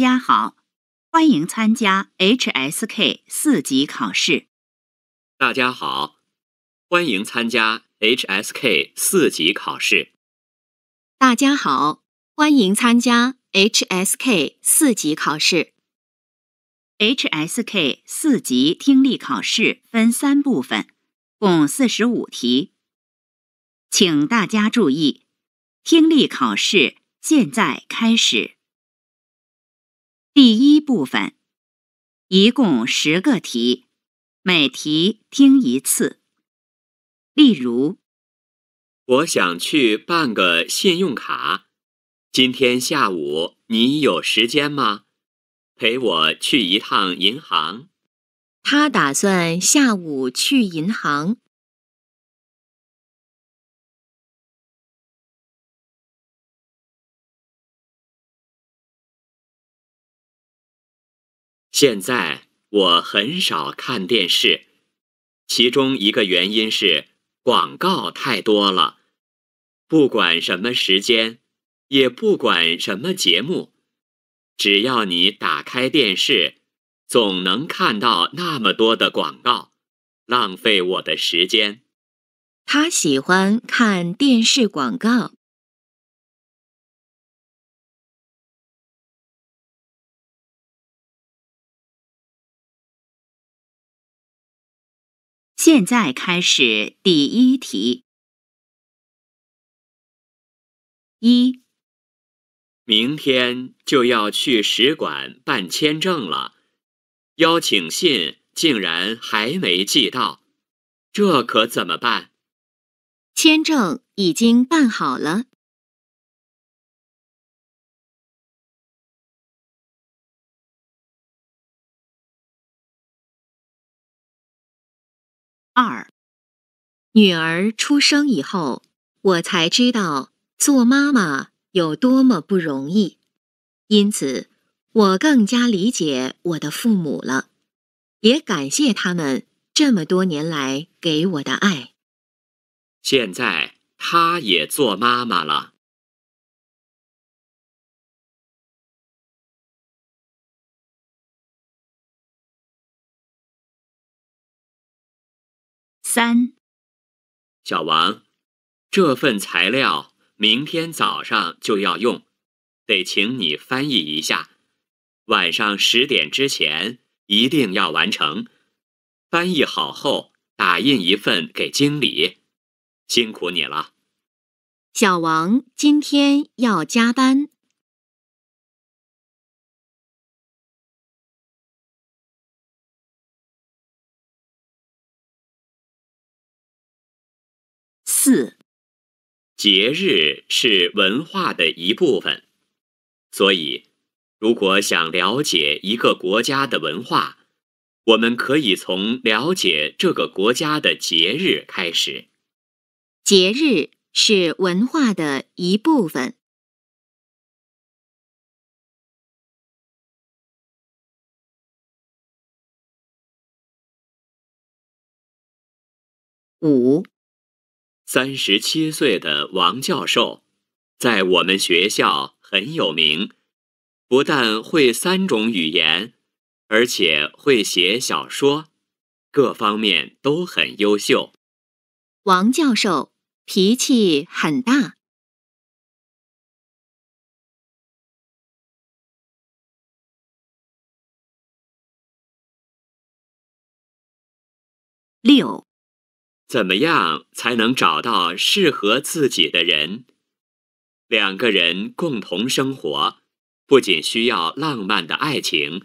大家好，欢迎参加 HSK 四级考试。大家好，欢迎参加 HSK 四级考试。大家好，欢迎参加 HSK 四级考试。HSK 四级听力考试分三部分，共四十五题，请大家注意。听力考试现在开始。第一部分，一共十个题，每题听一次。例如，我想去办个信用卡，今天下午你有时间吗？陪我去一趟银行。他打算下午去银行。现在我很少看电视，其中一个原因是广告太多了。不管什么时间，也不管什么节目，只要你打开电视，总能看到那么多的广告，浪费我的时间。他喜欢看电视广告。现在开始第一题。一，明天就要去使馆办签证了，邀请信竟然还没寄到，这可怎么办？签证已经办好了。二女儿出生以后，我才知道做妈妈有多么不容易，因此我更加理解我的父母了，也感谢他们这么多年来给我的爱。现在她也做妈妈了。三，小王，这份材料明天早上就要用，得请你翻译一下，晚上十点之前一定要完成。翻译好后，打印一份给经理，辛苦你了。小王今天要加班。四，节日是文化的一部分，所以，如果想了解一个国家的文化，我们可以从了解这个国家的节日开始。节日是文化的一部分。五。三十七岁的王教授，在我们学校很有名，不但会三种语言，而且会写小说，各方面都很优秀。王教授脾气很大。六。怎么样才能找到适合自己的人？两个人共同生活，不仅需要浪漫的爱情，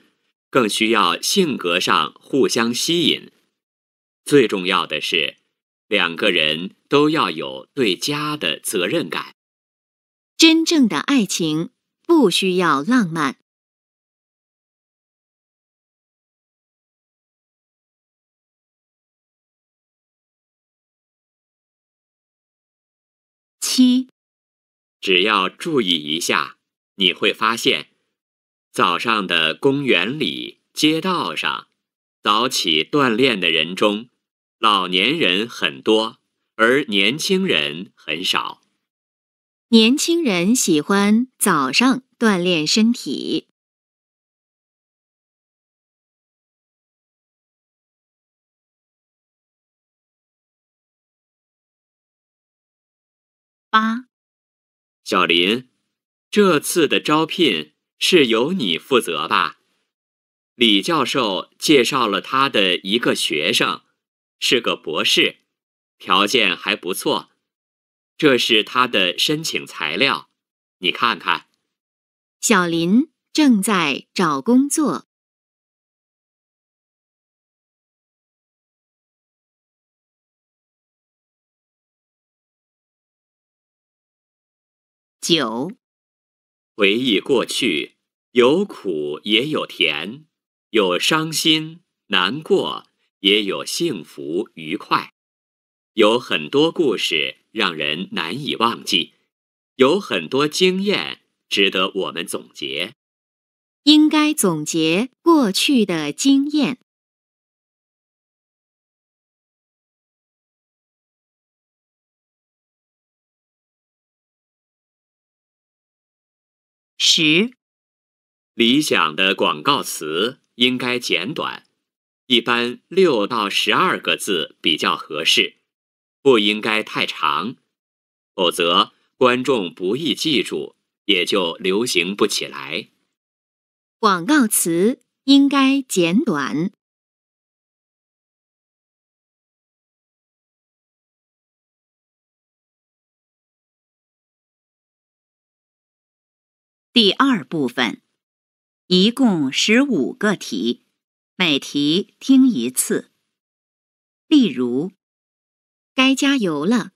更需要性格上互相吸引。最重要的是，两个人都要有对家的责任感。真正的爱情不需要浪漫。七，只要注意一下，你会发现，早上的公园里、街道上，早起锻炼的人中，老年人很多，而年轻人很少。年轻人喜欢早上锻炼身体。八，小林，这次的招聘是由你负责吧？李教授介绍了他的一个学生，是个博士，条件还不错。这是他的申请材料，你看看。小林正在找工作。九，回忆过去，有苦也有甜，有伤心难过，也有幸福愉快，有很多故事让人难以忘记，有很多经验值得我们总结，应该总结过去的经验。十，理想的广告词应该简短，一般六到十二个字比较合适，不应该太长，否则观众不易记住，也就流行不起来。广告词应该简短。第二部分，一共十五个题，每题听一次。例如，该加油了，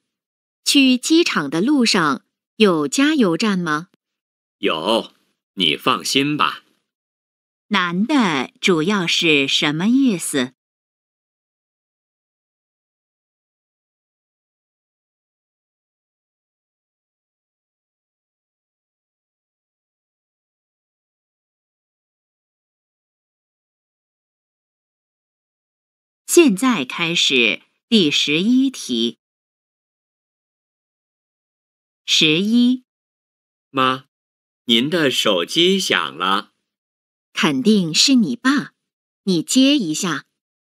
去机场的路上有加油站吗？有，你放心吧。男的主要是什么意思？现在开始第十一题。十一，妈，您的手机响了，肯定是你爸，你接一下，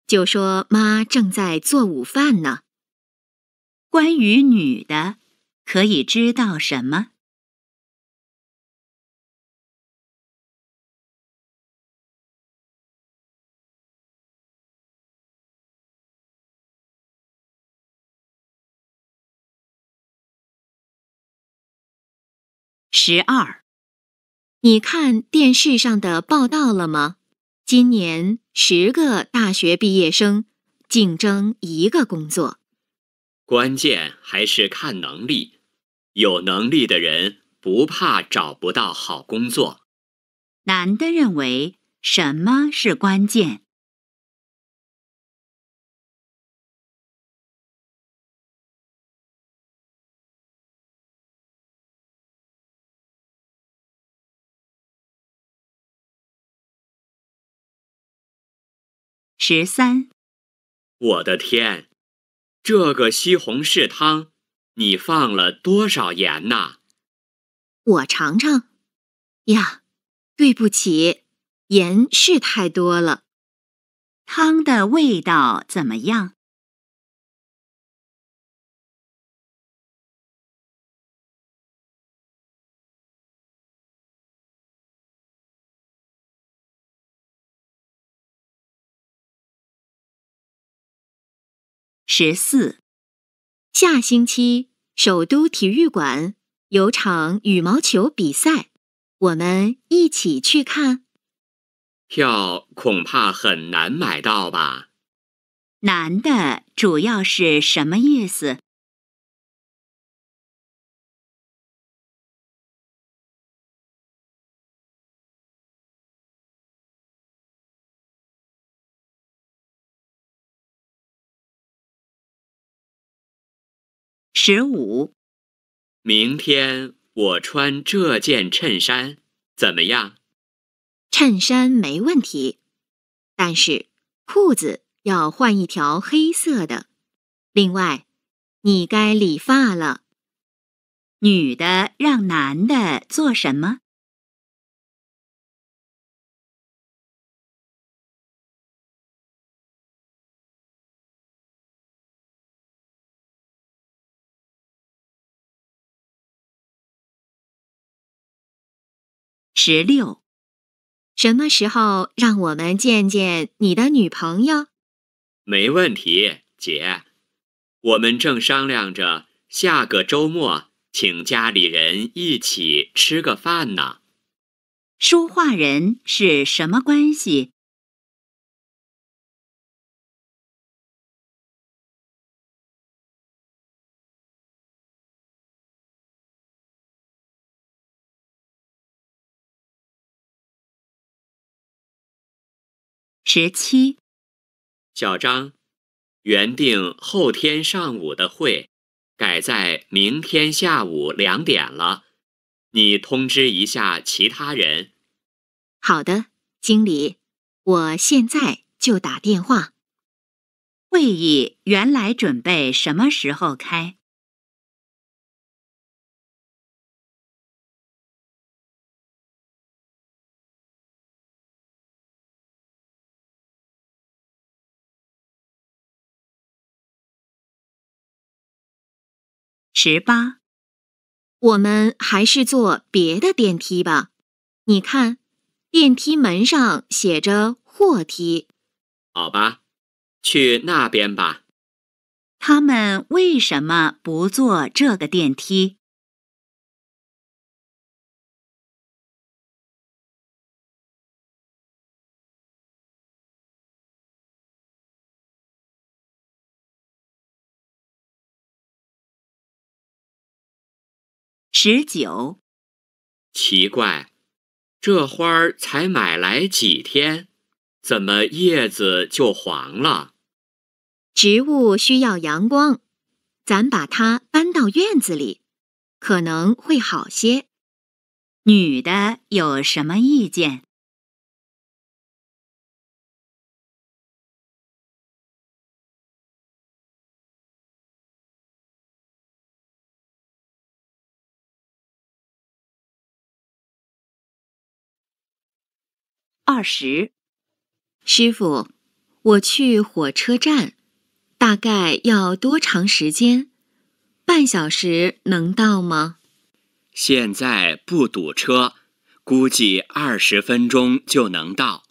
就说妈正在做午饭呢。关于女的，可以知道什么？十二，你看电视上的报道了吗？今年十个大学毕业生竞争一个工作，关键还是看能力。有能力的人不怕找不到好工作。男的认为什么是关键？十三，我的天，这个西红柿汤，你放了多少盐呐？我尝尝。呀，对不起，盐是太多了。汤的味道怎么样？十四，下星期首都体育馆有场羽毛球比赛，我们一起去看。票恐怕很难买到吧？难的主要是什么意思？十五，明天我穿这件衬衫怎么样？衬衫没问题，但是裤子要换一条黑色的。另外，你该理发了。女的让男的做什么？十六，什么时候让我们见见你的女朋友？没问题，姐，我们正商量着下个周末请家里人一起吃个饭呢。说话人是什么关系？十七，小张，原定后天上午的会，改在明天下午两点了，你通知一下其他人。好的，经理，我现在就打电话。会议原来准备什么时候开？十八，我们还是坐别的电梯吧。你看，电梯门上写着“货梯”。好吧，去那边吧。他们为什么不坐这个电梯？十九，奇怪，这花儿才买来几天，怎么叶子就黄了？植物需要阳光，咱把它搬到院子里，可能会好些。女的有什么意见？二十，师傅，我去火车站，大概要多长时间？半小时能到吗？现在不堵车，估计二十分钟就能到。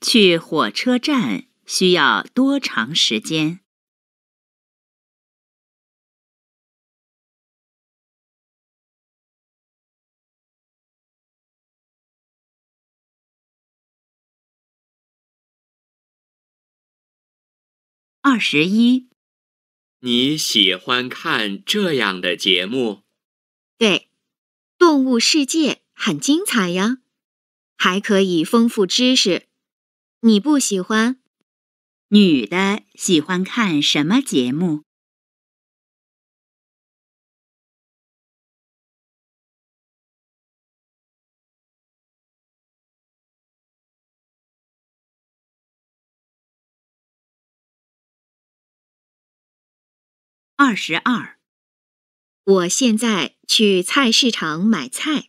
去火车站需要多长时间？二十一，你喜欢看这样的节目？对，动物世界很精彩呀，还可以丰富知识。你不喜欢？女的喜欢看什么节目？二十二，我现在去菜市场买菜。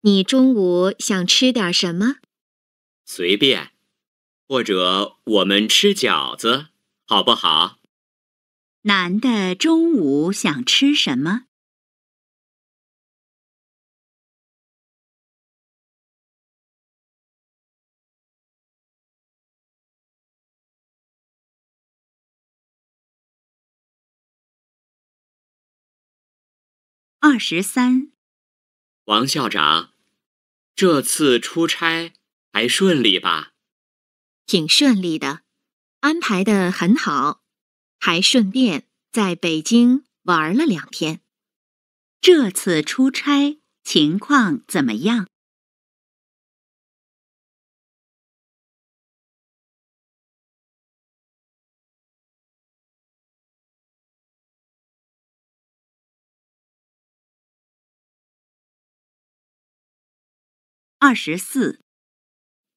你中午想吃点什么？随便，或者我们吃饺子，好不好？男的中午想吃什么？二十三，王校长，这次出差还顺利吧？挺顺利的，安排的很好，还顺便在北京玩了两天。这次出差情况怎么样？二十四，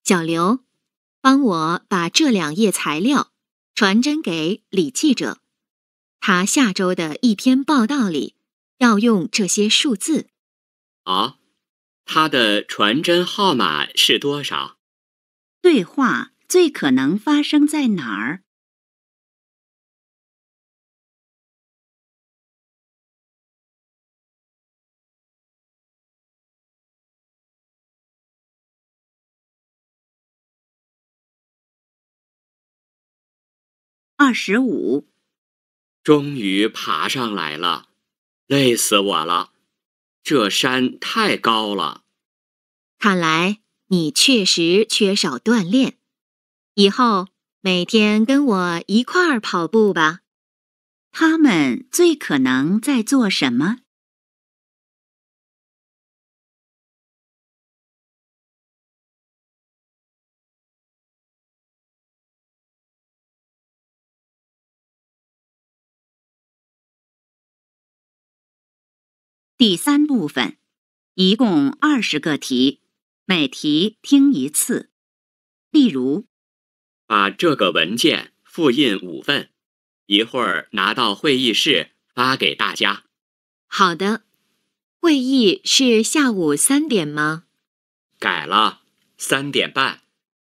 小刘，帮我把这两页材料传真给李记者，他下周的一篇报道里要用这些数字。啊，他的传真号码是多少？对话最可能发生在哪儿？二十五，终于爬上来了，累死我了！这山太高了，看来你确实缺少锻炼。以后每天跟我一块儿跑步吧。他们最可能在做什么？第三部分，一共二十个题，每题听一次。例如，把这个文件复印五份，一会儿拿到会议室发给大家。好的。会议是下午三点吗？改了，三点半，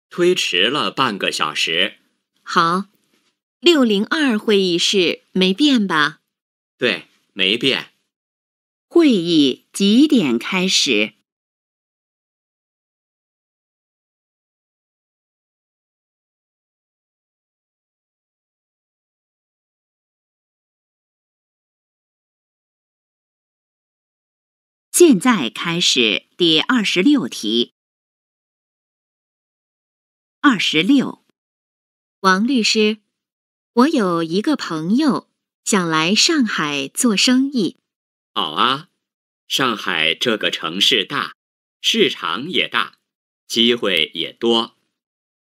推迟了半个小时。好。六零二会议室没变吧？对，没变。会议几点开始？现在开始第二十六题。二十六，王律师，我有一个朋友想来上海做生意。好啊，上海这个城市大，市场也大，机会也多。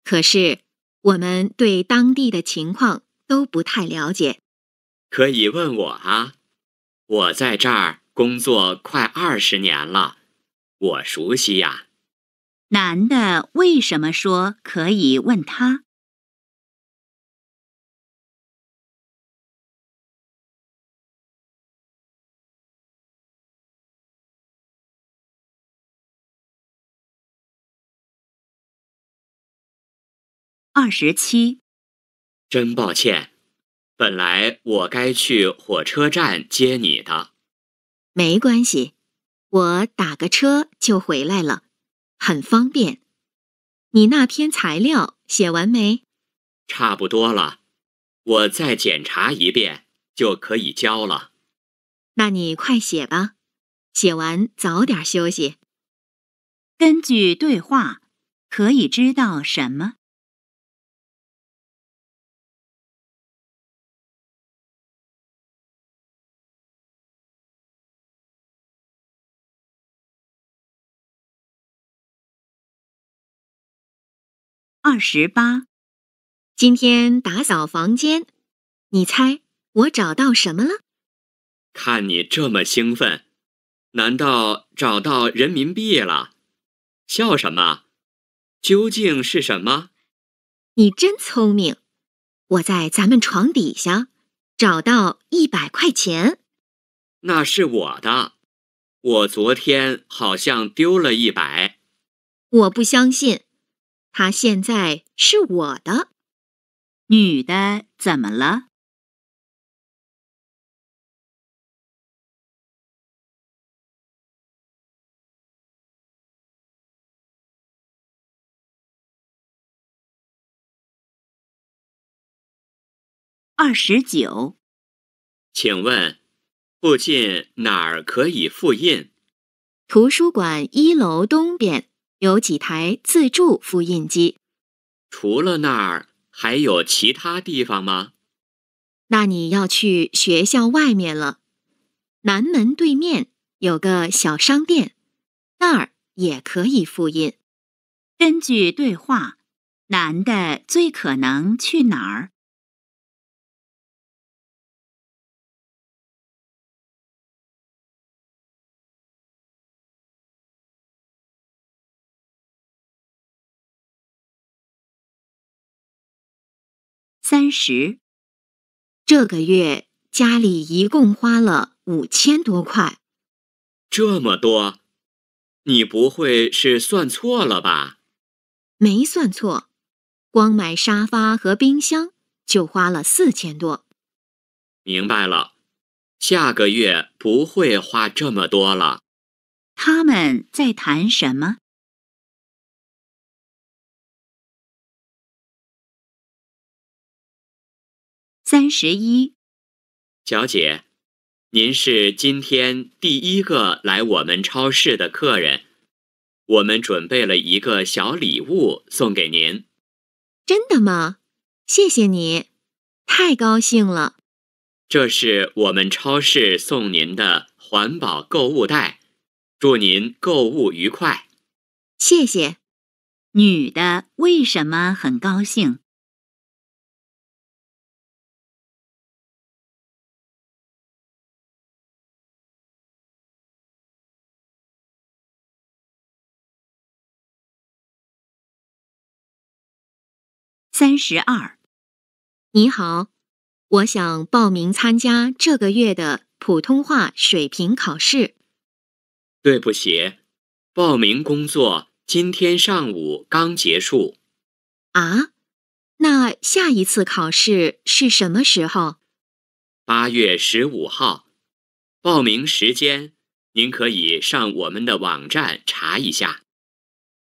可是我们对当地的情况都不太了解，可以问我啊。我在这儿工作快二十年了，我熟悉呀。男的为什么说可以问他？二十七，真抱歉，本来我该去火车站接你的。没关系，我打个车就回来了，很方便。你那篇材料写完没？差不多了，我再检查一遍就可以交了。那你快写吧，写完早点休息。根据对话，可以知道什么？二十八，今天打扫房间，你猜我找到什么了？看你这么兴奋，难道找到人民币了？笑什么？究竟是什么？你真聪明，我在咱们床底下找到一百块钱。那是我的，我昨天好像丢了一百。我不相信。他现在是我的。女的怎么了？二十九。请问，附近哪儿可以复印？图书馆一楼东边。有几台自助复印机。除了那儿，还有其他地方吗？那你要去学校外面了。南门对面有个小商店，那儿也可以复印。根据对话，男的最可能去哪儿？三十，这个月家里一共花了五千多块，这么多，你不会是算错了吧？没算错，光买沙发和冰箱就花了四千多。明白了，下个月不会花这么多了。他们在谈什么？三十一，小姐，您是今天第一个来我们超市的客人，我们准备了一个小礼物送给您。真的吗？谢谢你，太高兴了。这是我们超市送您的环保购物袋，祝您购物愉快。谢谢。女的为什么很高兴？三十二，你好，我想报名参加这个月的普通话水平考试。对不起，报名工作今天上午刚结束。啊，那下一次考试是什么时候？八月十五号，报名时间您可以上我们的网站查一下。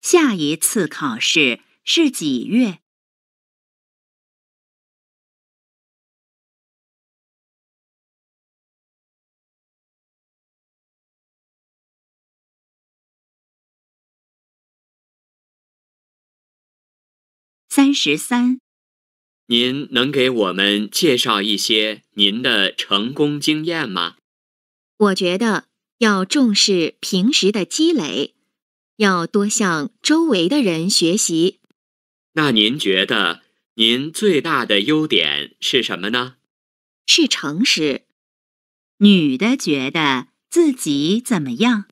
下一次考试是几月？三十三，您能给我们介绍一些您的成功经验吗？我觉得要重视平时的积累，要多向周围的人学习。那您觉得您最大的优点是什么呢？是诚实。女的觉得自己怎么样？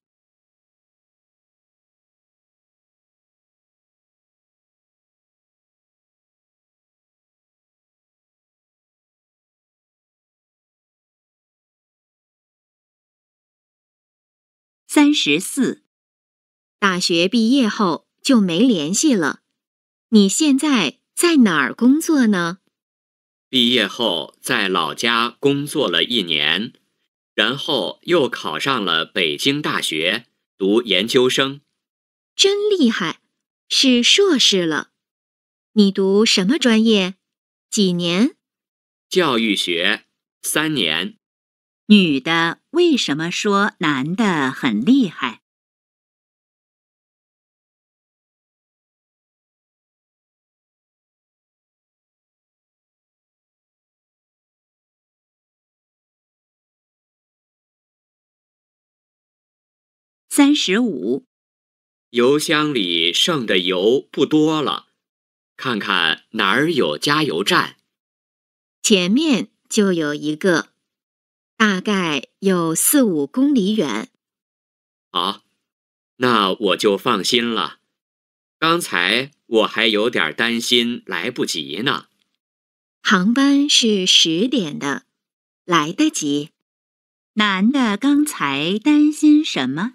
三十四，大学毕业后就没联系了。你现在在哪儿工作呢？毕业后在老家工作了一年，然后又考上了北京大学读研究生。真厉害，是硕士了。你读什么专业？几年？教育学，三年。女的。为什么说男的很厉害？三十五，油箱里剩的油不多了，看看哪儿有加油站，前面就有一个。大概有四五公里远。好，那我就放心了。刚才我还有点担心来不及呢。航班是十点的，来得及。男的刚才担心什么？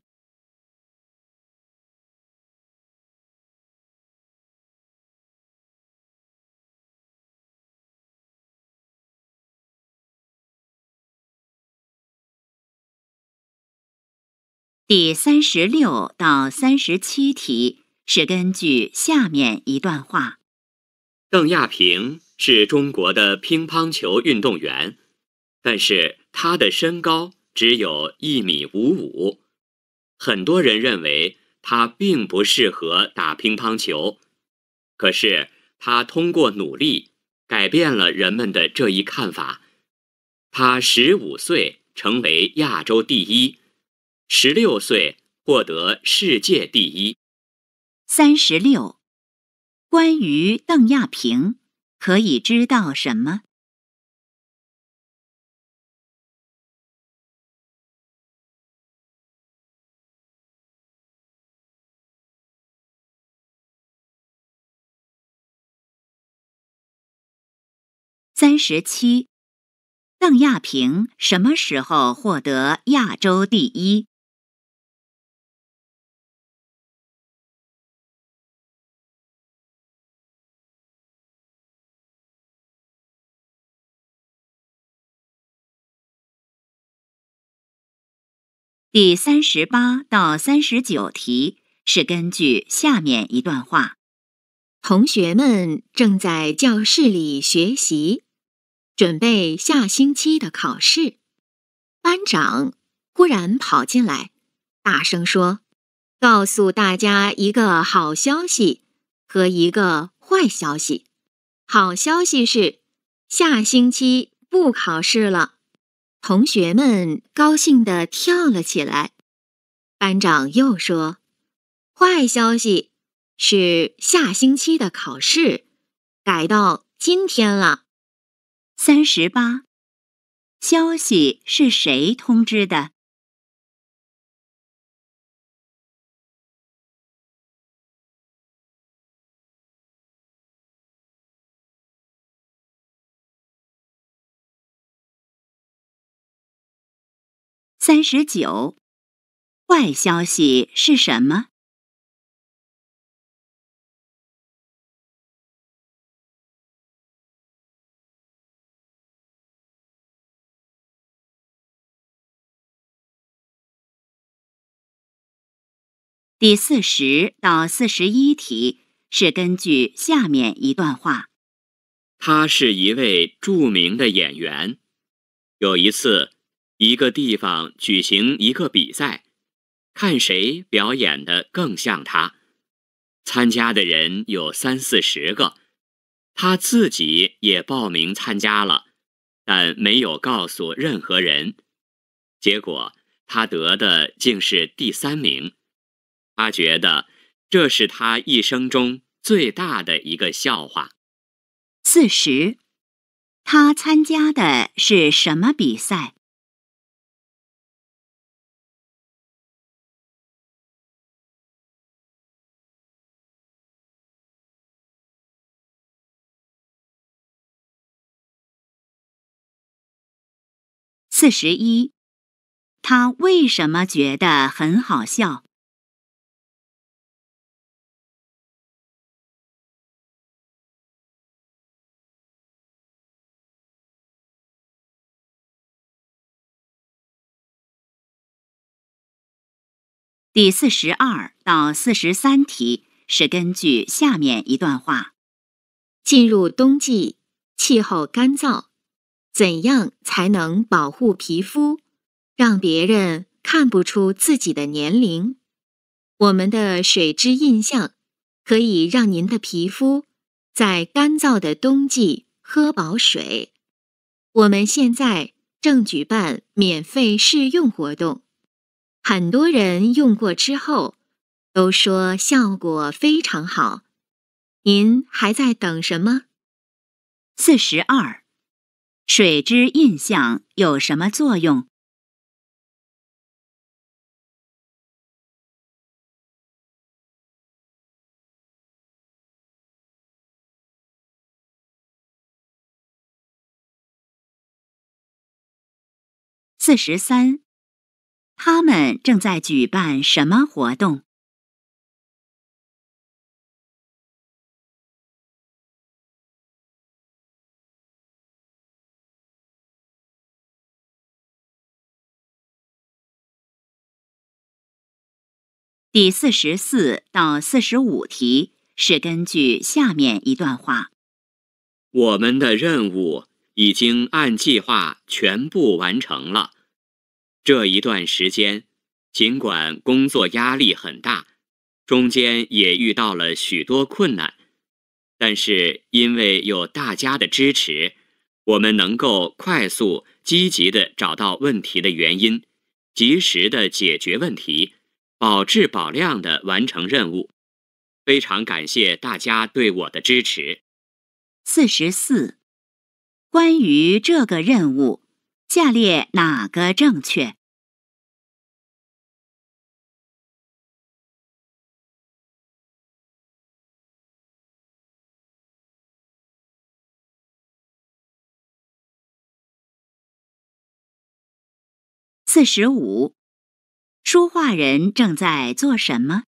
第三十六到三十七题是根据下面一段话：邓亚萍是中国的乒乓球运动员，但是她的身高只有一米五五，很多人认为她并不适合打乒乓球。可是她通过努力改变了人们的这一看法。她十五岁成为亚洲第一。十六岁获得世界第一。三十六，关于邓亚萍，可以知道什么？三十七，邓亚萍什么时候获得亚洲第一？第三十八到三十九题是根据下面一段话：同学们正在教室里学习，准备下星期的考试。班长忽然跑进来，大声说：“告诉大家一个好消息和一个坏消息。好消息是，下星期不考试了。”同学们高兴地跳了起来。班长又说：“坏消息是下星期的考试改到今天了。”三十八，消息是谁通知的？三十九，坏消息是什么？第四十到四十一题是根据下面一段话：他是一位著名的演员。有一次。一个地方举行一个比赛，看谁表演的更像他。参加的人有三四十个，他自己也报名参加了，但没有告诉任何人。结果他得的竟是第三名。他觉得这是他一生中最大的一个笑话。四十，他参加的是什么比赛？四十一，他为什么觉得很好笑？第四十二到四十三题是根据下面一段话：进入冬季，气候干燥。怎样才能保护皮肤，让别人看不出自己的年龄？我们的水之印象可以让您的皮肤在干燥的冬季喝饱水。我们现在正举办免费试用活动，很多人用过之后都说效果非常好。您还在等什么？四十二。水之印象有什么作用？四十三，他们正在举办什么活动？第四十四到四十五题是根据下面一段话：我们的任务已经按计划全部完成了。这一段时间，尽管工作压力很大，中间也遇到了许多困难，但是因为有大家的支持，我们能够快速、积极的找到问题的原因，及时的解决问题。保质保量的完成任务，非常感谢大家对我的支持。四十四，关于这个任务，下列哪个正确？四十五。书画人正在做什么？